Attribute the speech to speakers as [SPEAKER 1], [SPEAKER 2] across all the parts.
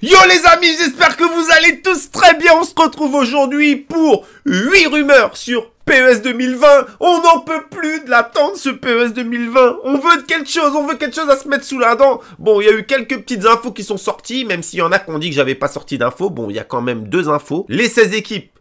[SPEAKER 1] Yo les amis, j'espère que vous allez tous très bien. On se retrouve aujourd'hui pour 8 rumeurs sur PES 2020. On n'en peut plus de l'attendre ce PES 2020. On veut quelque chose, on veut quelque chose à se mettre sous la dent. Bon, il y a eu quelques petites infos qui sont sorties, même s'il y en a qu'on dit que j'avais pas sorti d'infos. Bon, il y a quand même deux infos. Les 16 équipes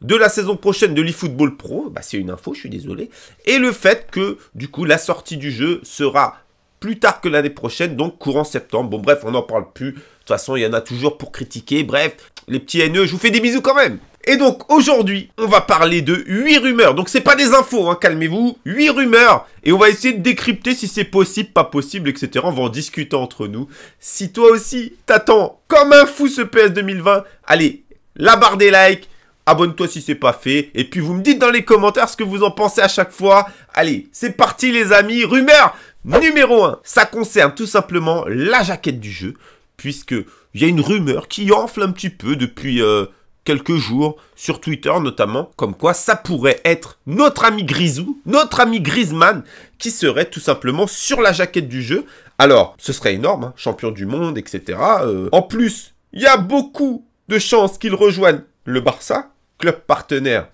[SPEAKER 1] de la saison prochaine de l'eFootball Pro, bah c'est une info, je suis désolé, et le fait que, du coup, la sortie du jeu sera plus tard que l'année prochaine, donc courant septembre. Bon, bref, on n'en parle plus. De toute façon, il y en a toujours pour critiquer. Bref, les petits haineux, je vous fais des bisous quand même. Et donc, aujourd'hui, on va parler de 8 rumeurs. Donc, c'est pas des infos, hein, calmez-vous. 8 rumeurs. Et on va essayer de décrypter si c'est possible, pas possible, etc. On va en discuter entre nous. Si toi aussi, t'attends comme un fou ce PS 2020, allez, la barre des likes. Abonne-toi si c'est pas fait. Et puis vous me dites dans les commentaires ce que vous en pensez à chaque fois. Allez, c'est parti les amis. Rumeurs Numéro 1, ça concerne tout simplement la jaquette du jeu, puisque il y a une rumeur qui enfle un petit peu depuis euh, quelques jours, sur Twitter notamment, comme quoi ça pourrait être notre ami Grisou, notre ami Griezmann, qui serait tout simplement sur la jaquette du jeu. Alors, ce serait énorme, hein, champion du monde, etc. Euh. en plus, il y a beaucoup de chances qu'il rejoigne le Barça, club partenaire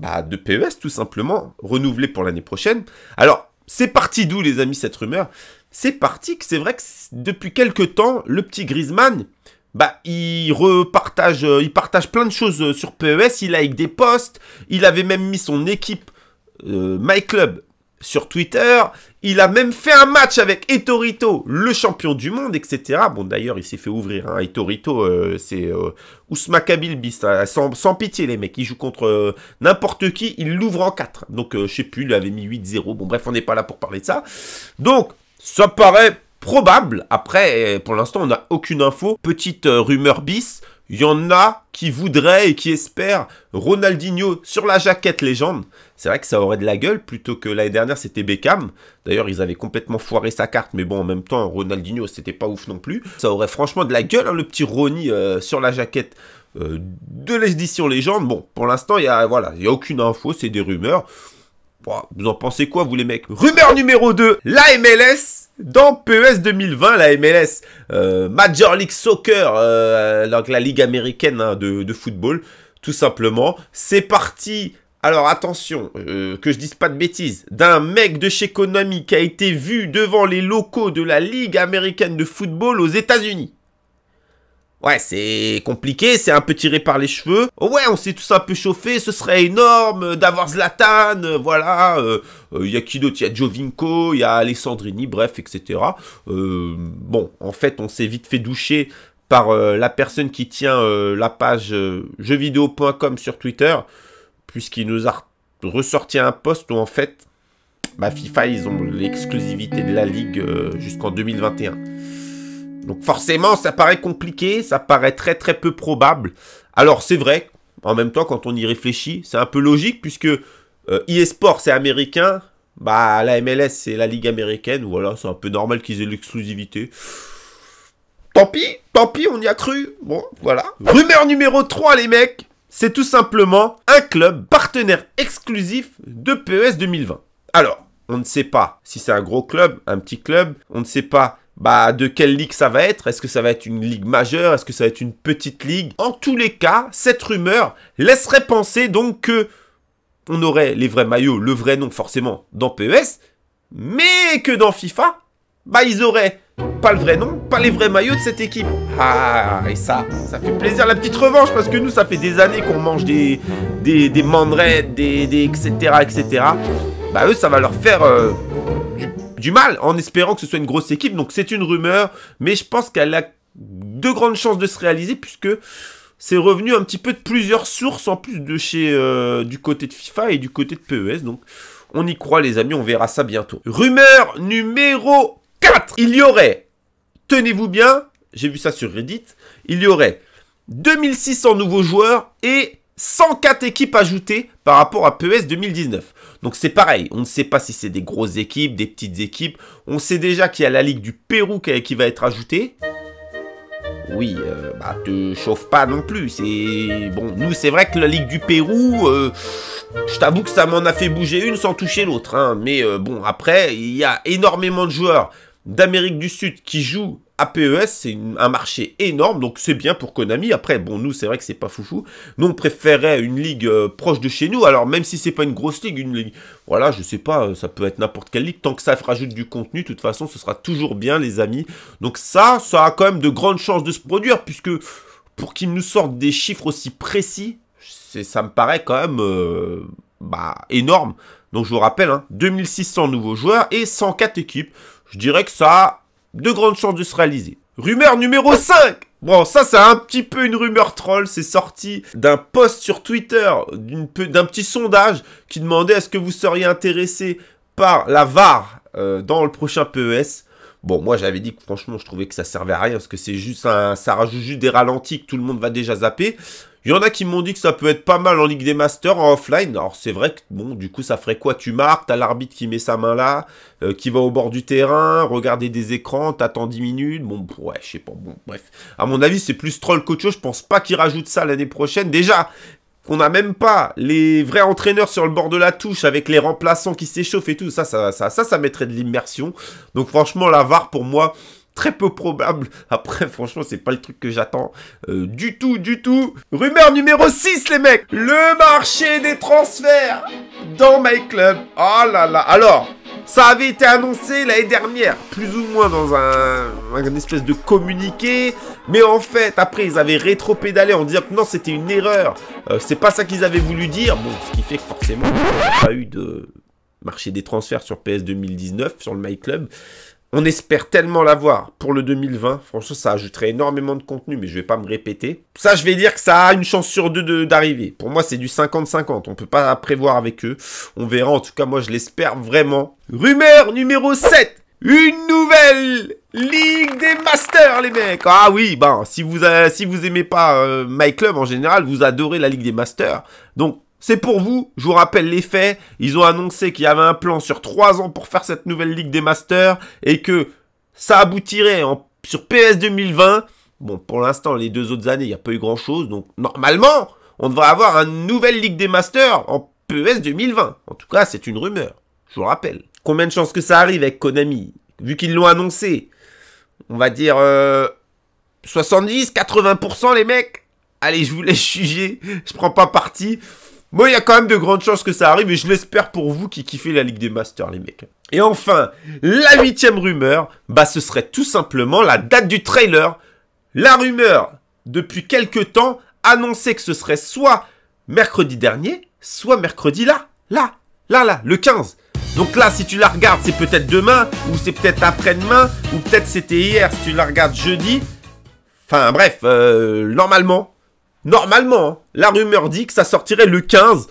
[SPEAKER 1] bah, de PES tout simplement, renouvelé pour l'année prochaine. Alors, c'est parti d'où, les amis, cette rumeur C'est parti que c'est vrai que depuis quelques temps, le petit Griezmann, bah, il repartage, euh, il partage plein de choses euh, sur PES, il a des posts, il avait même mis son équipe euh, My Club sur Twitter. Il a même fait un match avec Etorito, le champion du monde, etc. Bon, d'ailleurs, il s'est fait ouvrir. Hein. Etorito, euh, c'est euh, Ousma sans, pitié, les mecs. Il joue contre euh, n'importe qui. Il l'ouvre en 4. Donc, euh, je sais plus, il avait mis 8-0. Bon, bref, on n'est pas là pour parler de ça. Donc, ça paraît probable. Après, pour l'instant, on n'a aucune info. Petite rumeur bis. Il y en a qui voudraient et qui espèrent Ronaldinho sur la jaquette légende. C'est vrai que ça aurait de la gueule plutôt que l'année dernière c'était Beckham. D'ailleurs ils avaient complètement foiré sa carte mais bon en même temps Ronaldinho c'était pas ouf non plus. Ça aurait franchement de la gueule hein, le petit Ronnie euh, sur la jaquette euh, de l'édition légende. Bon pour l'instant il n'y a voilà, a aucune info, c'est des rumeurs. vous en pensez quoi vous les mecs Rumeur numéro 2, la MLS dans PES 2020, la MLS, euh, Major League Soccer, euh, donc la ligue américaine hein, de, football, tout simplement, c'est parti. Alors attention, euh, que je dise pas de bêtises, d'un mec de chez Konami qui a été vu devant les locaux de la ligue américaine de football aux États-Unis. Ouais, c'est compliqué, c'est un peu tiré par les cheveux. Ouais, on s'est tous un peu chauffés, ce serait énorme euh, d'avoir Zlatan, euh, voilà. Il euh, y a qui d'autre Il y a Jovinko, il y a Alessandrini, bref, etc. bon, en fait, on s'est vite fait doucher par la personne qui tient la page jeuxvideo.com sur Twitter, puisqu'il nous a ressorti un post où, en fait, bah, FIFA, ils ont l'exclusivité de la Ligue jusqu'en 2021. Donc forcément, ça paraît compliqué, ça paraît très très peu probable. Alors c'est vrai, en même temps, quand on y réfléchit, c'est un peu logique puisque euh, eSport, c'est américain, bah la MLS c'est la ligue américaine, voilà, c'est un peu normal qu'ils aient l'exclusivité. Tant pis, tant pis, on y a cru. Bon, voilà. Rumeur numéro 3 les mecs, c'est tout simplement un club partenaire exclusif de PES 2020. Alors, on ne sait pas si c'est un gros club, un petit club, on ne sait pas bah, de quelle ligue ça va être Est-ce que ça va être une ligue majeure Est-ce que ça va être une petite ligue En tous les cas, cette rumeur laisserait penser donc que on aurait les vrais maillots, le vrai nom forcément dans PES, mais que dans FIFA, bah ils auraient pas le vrai nom, pas les vrais maillots de cette équipe. Ah, et ça, ça fait plaisir la petite revanche parce que nous, ça fait des années qu'on mange des, des, des des, etc., etc. Bah eux, ça va leur faire euh, du mal en espérant que ce soit une grosse équipe. Donc c'est une rumeur, mais je pense qu'elle a de grandes chances de se réaliser puisque c'est revenu un petit peu de plusieurs sources en plus de chez euh, du côté de FIFA et du côté de PES. Donc on y croit les amis, on verra ça bientôt. Rumeur numéro 4. Il y aurait, tenez-vous bien, j'ai vu ça sur Reddit, il y aurait 2600 nouveaux joueurs et 104 équipes ajoutées par rapport à PES 2019. Donc c'est pareil, on ne sait pas si c'est des grosses équipes, des petites équipes. On sait déjà qu'il y a la Ligue du Pérou qui va être ajoutée. Oui, euh, bah te chauffe pas non plus, c'est... Bon, nous c'est vrai que la Ligue du Pérou, euh, je t'avoue que ça m'en a fait bouger une sans toucher l'autre. Hein. Mais euh, bon, après, il y a énormément de joueurs d'Amérique du Sud qui jouent APES, c'est un marché énorme, donc c'est bien pour Konami. Après, bon, nous, c'est vrai que c'est pas foufou. Nous, on préférait une ligue euh, proche de chez nous. Alors, même si c'est pas une grosse ligue, une ligue, voilà, je sais pas, euh, ça peut être n'importe quelle ligue. Tant que ça rajoute du contenu, de toute façon, ce sera toujours bien, les amis. Donc ça, ça a quand même de grandes chances de se produire, puisque pour qu'ils nous sortent des chiffres aussi précis, ça me paraît quand même euh, bah, énorme. Donc je vous rappelle, 2600 hein, nouveaux joueurs et 104 équipes. Je dirais que ça de grandes chances de se réaliser. Rumeur numéro 5 Bon, ça, c'est un petit peu une rumeur troll. C'est sorti d'un post sur Twitter, d'un petit sondage qui demandait est-ce que vous seriez intéressé par la VAR euh, dans le prochain PES. Bon, moi j'avais dit que franchement, je trouvais que ça servait à rien parce que c'est juste un, ça rajoute juste des ralentis que tout le monde va déjà zapper. Il y en a qui m'ont dit que ça peut être pas mal en Ligue des Masters, en offline. Alors c'est vrai que, bon, du coup, ça ferait quoi Tu marques, t'as l'arbitre qui met sa main là, euh, qui va au bord du terrain, regarder des écrans, t'attends 10 minutes. Bon, ouais, je sais pas, bon, bref. À mon avis, c'est plus troll qu'autre chose. Je pense pas qu'il rajoute ça l'année prochaine. Déjà, qu'on n'a même pas les vrais entraîneurs sur le bord de la touche avec les remplaçants qui s'échauffent et tout, ça, ça, ça, ça, ça mettrait de l'immersion. Donc franchement, la VAR pour moi, très peu probable. Après, franchement, c'est pas le truc que j'attends euh, du tout, du tout. Rumeur numéro 6, les mecs Le marché des transferts dans My Club. Oh là là Alors, ça avait été annoncé l'année dernière, plus ou moins dans un, espèce de communiqué. Mais en fait, après, ils avaient rétro-pédalé en disant que non, c'était une erreur. Euh, c'est pas ça qu'ils avaient voulu dire. Bon, ce qui fait que forcément, il n'y pas eu de marché des transferts sur PS 2019, sur le MyClub. On espère tellement l'avoir pour le 2020. Franchement, ça ajouterait énormément de contenu, mais je vais pas me répéter. Ça, je vais dire que ça a une chance sur deux d'arriver. pour moi, c'est du 50-50. On peut pas prévoir avec eux. On verra. En tout cas, moi, je l'espère vraiment. Rumeur numéro 7 une nouvelle Ligue des Masters, les mecs. Ah oui, ben si vous euh, si vous aimez pas MyClub, euh, My Club en général, vous adorez la Ligue des Masters. Donc c'est pour vous, je vous rappelle les faits, ils ont annoncé qu'il y avait un plan sur 3 ans pour faire cette nouvelle Ligue des Masters et que ça aboutirait en, sur PS 2020. Bon, pour l'instant, les deux autres années, il n'y a pas eu grand-chose, donc normalement, on devrait avoir une nouvelle Ligue des Masters en PS 2020. En tout cas, c'est une rumeur, je vous rappelle. Combien de chances que ça arrive avec Konami Vu qu'ils l'ont annoncé, on va dire 70, euh, 80% les mecs. Allez, je vous laisse juger, je prends pas parti. Bon, il y a quand même de grandes chances que ça arrive et je l'espère pour vous qui kiffez la Ligue des Masters, les mecs. Et enfin, la huitième rumeur, bah ce serait tout simplement la date du trailer. La rumeur, depuis quelques temps, annonçait que ce serait soit mercredi dernier, soit mercredi là, là, là, là, le 15. Donc là, si tu la regardes, c'est peut-être demain, ou c'est peut-être après-demain, ou peut-être c'était hier si tu la regardes jeudi. Enfin bref, euh, normalement, Normalement, hein, la rumeur dit que ça sortirait le 15.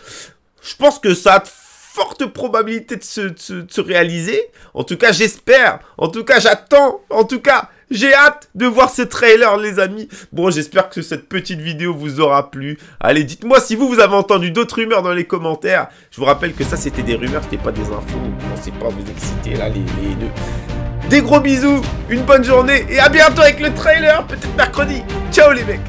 [SPEAKER 1] Je pense que ça a de fortes probabilités de se, réaliser. En tout cas, j'espère. En tout cas, j'attends. En tout cas, j'ai hâte de voir ce trailer, les amis. Bon, j'espère que cette petite vidéo vous aura plu. Allez, dites-moi si vous, vous avez entendu d'autres rumeurs dans les commentaires. Je vous rappelle que ça, c'était des rumeurs, c'était pas des infos. Pensez pas à vous exciter, là, les, les deux. Des gros bisous, une bonne journée et à bientôt avec le trailer, peut-être mercredi. Ciao les mecs